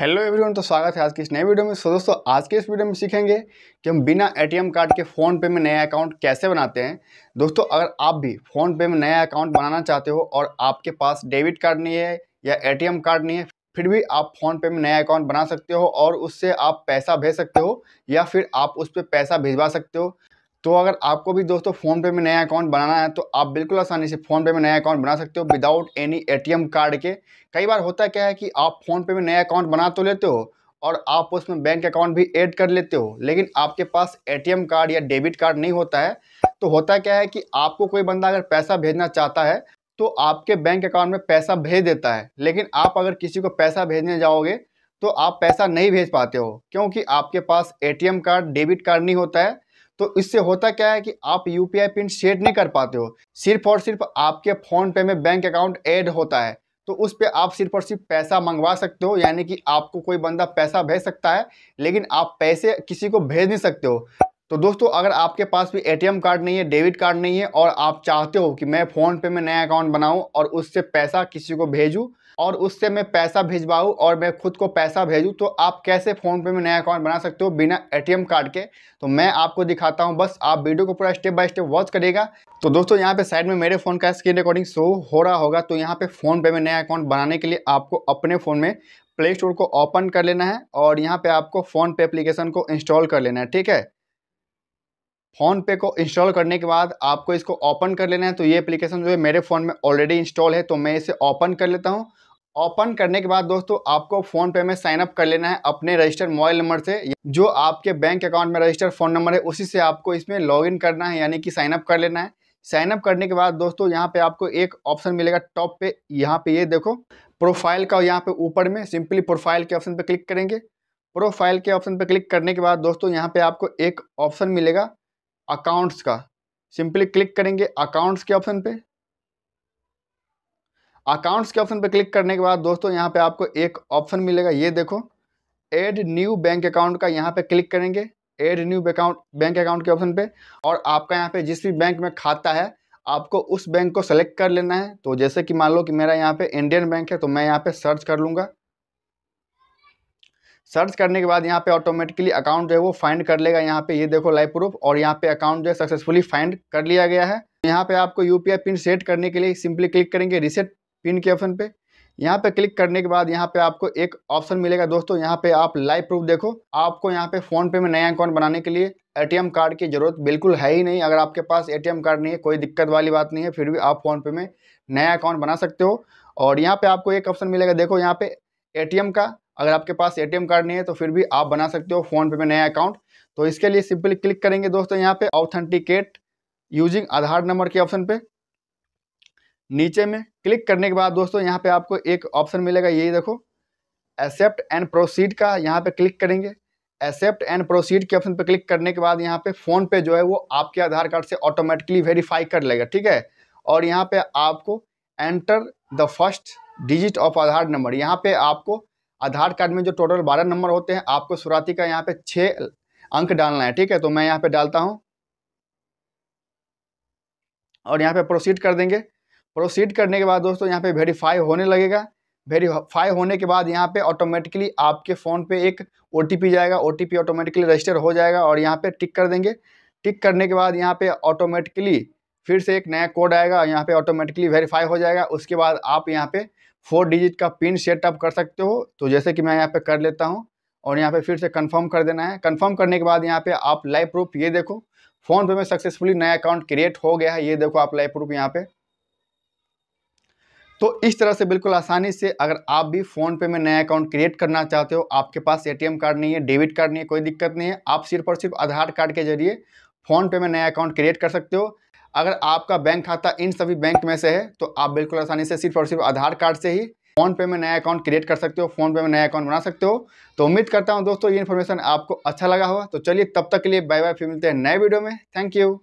hello everyone तो स्वागत है आज की इस नए वीडियो में सो दोस्तों आज के इस वीडियो में सीखेंगे कि हम बिना एटीएम कार्ड के फ़ोन पे में नया अकाउंट कैसे बनाते हैं दोस्तों अगर आप भी फ़ोन पे में नया अकाउंट बनाना चाहते हो और आपके पास डेबिट कार्ड नहीं है या एटीएम कार्ड नहीं है फिर भी आप फ़ोन पे में नया अकाउंट बना सकते हो और उससे आप पैसा भेज सकते हो या फिर आप उस पर पैसा भिजवा सकते हो तो अगर आपको भी दोस्तों फ़ोनपे में नया अकाउंट बनाना है तो आप बिल्कुल आसानी से फ़ोनपे में नया अकाउंट बना सकते हो विदाउट एनी एटीएम कार्ड के कई बार होता क्या है कि आप फ़ोनपे में नया अकाउंट बना तो लेते हो और आप उसमें बैंक अकाउंट भी ऐड कर लेते हो लेकिन आपके पास ए कार्ड या डेबिट कार्ड नहीं होता है तो होता क्या है कि आपको कोई बंदा अगर पैसा भेजना चाहता है तो आपके बैंक अकाउंट में पैसा भेज देता है लेकिन आप अगर किसी को पैसा भेजने जाओगे तो आप पैसा नहीं भेज पाते हो क्योंकि आपके पास एटीएम कार्ड डेबिट कार्ड नहीं होता है तो इससे होता क्या है कि आप यू पिन शेड नहीं कर पाते हो सिर्फ और सिर्फ आपके फ़ोन पे में बैंक अकाउंट ऐड होता है तो उस पर आप सिर्फ और सिर्फ पैसा मंगवा सकते हो यानी कि आपको कोई बंदा पैसा भेज सकता है लेकिन आप पैसे किसी को भेज नहीं सकते हो तो दोस्तों अगर आपके पास भी एटीएम कार्ड नहीं है डेबिट कार्ड नहीं है और आप चाहते हो कि मैं फ़ोनपे में नया अकाउंट बनाऊं और उससे पैसा किसी को भेजूं और उससे मैं पैसा भिजवाऊँ और मैं खुद को पैसा भेजूँ तो आप कैसे फ़ोनपे में नया अकाउंट बना सकते हो बिना एटीएम कार्ड के तो मैं आपको दिखाता हूँ बस आप वीडियो को पूरा स्टेप बाय स्टेप वॉच करेगा तो दोस्तों यहाँ पे साइड में मेरे फ़ोन का स्क्रीन रिकॉर्डिंग शो हो रहा होगा तो यहाँ पे फ़ोनपे में नया अकाउंट बनाने के लिए आपको अपने फ़ोन में प्ले स्टोर को ओपन कर लेना है और यहाँ पे आपको फ़ोन पे एप्लीकेशन को इंस्टॉल कर लेना है ठीक है फ़ोन पे को इंस्टॉल करने के बाद आपको इसको ओपन कर लेना है तो ये एप्लीकेशन जो है मेरे फ़ोन में ऑलरेडी इंस्टॉल है तो मैं इसे ओपन कर लेता हूँ ओपन करने के बाद दोस्तों आपको फ़ोन पे में साइन अप कर लेना है अपने रजिस्टर मोबाइल नंबर से जो आपके बैंक अकाउंट में रजिस्टर फ़ोन नंबर है उसी से आपको इसमें लॉगिन करना है यानी कि साइनअप कर लेना है साइनअप करने के बाद दोस्तों यहाँ पे आपको एक ऑप्शन मिलेगा टॉप पे यहाँ पे ये यह देखो प्रोफाइल का यहाँ पे ऊपर में सिंपली प्रोफाइल के ऑप्शन पे क्लिक करेंगे प्रोफाइल के ऑप्शन पे क्लिक करने के बाद दोस्तों यहाँ पे आपको एक ऑप्शन मिलेगा अकाउंट्स का सिंपली क्लिक करेंगे अकाउंट्स के ऑप्शन पे अकाउंट्स के ऑप्शन पे क्लिक करने के बाद दोस्तों यहाँ पे आपको एक ऑप्शन मिलेगा ये देखो एड न्यू बैंक अकाउंट का यहाँ पे क्लिक करेंगे add new account bank account के ऑप्शन पे और आपका यहाँ पे जिस भी बैंक में खाता है आपको उस बैंक को सेलेक्ट कर लेना है तो जैसे कि मान लो कि मेरा यहाँ पे इंडियन बैंक है तो मैं यहाँ पे सर्च कर लूँगा सर्च करने के बाद यहाँ पे ऑटोमेटिकली अकाउंट जो है वो फाइंड कर लेगा यहाँ पे ये देखो लाइव प्रूफ और यहाँ पे अकाउंट जो है सक्सेसफुली फाइंड कर लिया गया है यहाँ पे आपको यू पिन सेट करने के लिए सिंपली क्लिक करेंगे रिसेट पिन के ऑप्शन पे यहाँ पे क्लिक करने के बाद यहाँ पे आपको एक ऑप्शन मिलेगा दोस्तों यहाँ पे आप लाइव प्रूफ देखो आपको यहाँ पे फोन पे में नया अकाउंट बनाने के लिए एटीएम कार्ड की ज़रूरत बिल्कुल है ही नहीं अगर आपके पास एटीएम कार्ड नहीं है कोई दिक्कत वाली बात नहीं है फिर भी आप फ़ोनपे में नया अकाउंट बना सकते हो और यहाँ पे आपको एक ऑप्शन मिलेगा देखो यहाँ पे ए का अगर आपके पास ए कार्ड नहीं है तो फिर भी आप बना सकते हो फ़ोनपे में नया अकाउंट तो इसके लिए सिंपली क्लिक करेंगे दोस्तों यहाँ पे ऑथेंटिकेट यूजिंग आधार नंबर के ऑप्शन पे नीचे में क्लिक करने के बाद दोस्तों यहाँ पे आपको एक ऑप्शन मिलेगा यही देखो एक्सेप्ट एंड प्रोसीड का यहाँ पे क्लिक करेंगे एक्सेप्ट एंड प्रोसीड के ऑप्शन पे क्लिक करने के बाद यहाँ पे फ़ोन पे जो है वो आपके आधार कार्ड से ऑटोमेटिकली वेरीफाई कर लेगा ठीक है और यहाँ पे आपको enter the first digit of Aadhaar number यहाँ पे आपको आधार कार्ड में जो टोटल बारह नंबर होते हैं आपको सुराती का यहाँ पे छः अंक डालना है ठीक है तो मैं यहाँ पे डालता हूँ और यहाँ पे प्रोसीड कर देंगे प्रोसीड करने के बाद दोस्तों यहाँ पे वेरीफाई होने लगेगा वेरीफाई होने के बाद यहाँ पे ऑटोमेटिकली आपके फ़ोन पे एक ओ जाएगा ओ ऑटोमेटिकली रजिस्टर हो जाएगा और यहाँ पे टिक कर देंगे टिक करने के बाद यहाँ पे ऑटोमेटिकली फिर से एक नया कोड आएगा यहाँ पे ऑटोमेटिकली वेरीफाई हो जाएगा उसके बाद आप यहाँ पे फोर डिजिट का पिन सेटअप कर सकते हो तो जैसे कि मैं यहाँ पे कर लेता हूँ और यहाँ पे फिर से कंफर्म कर देना है कंफर्म करने के बाद यहाँ पे आप लाइव प्रूफ ये देखो फोन पे में सक्सेसफुली नया अकाउंट क्रिएट हो गया है ये देखो आप लाइव प्रूफ यहाँ पे तो इस तरह से बिल्कुल आसानी से अगर आप भी फ़ोन पे में नया अकाउंट क्रिएट करना चाहते हो आपके पास ए कार्ड नहीं है डेबिट कार्ड नहीं है कोई दिक्कत नहीं है आप सिर्फ और सिर्फ आधार कार्ड के जरिए फ़ोन पे में नया अकाउंट क्रिएट कर सकते हो अगर आपका बैंक खाता इन सभी बैंक में से है तो आप बिल्कुल आसानी से सिर्फ और सिर्फ आधार कार्ड से ही फोन पे में नया अकाउंट क्रिएट कर सकते हो फोन पे में नया अकाउंट बना सकते हो तो उम्मीद करता हूँ दोस्तों ये इन्फॉर्मेशन आपको अच्छा लगा हुआ तो चलिए तब तक के लिए बाय बाय फिर मिलते हैं नए वीडियो में थैंक यू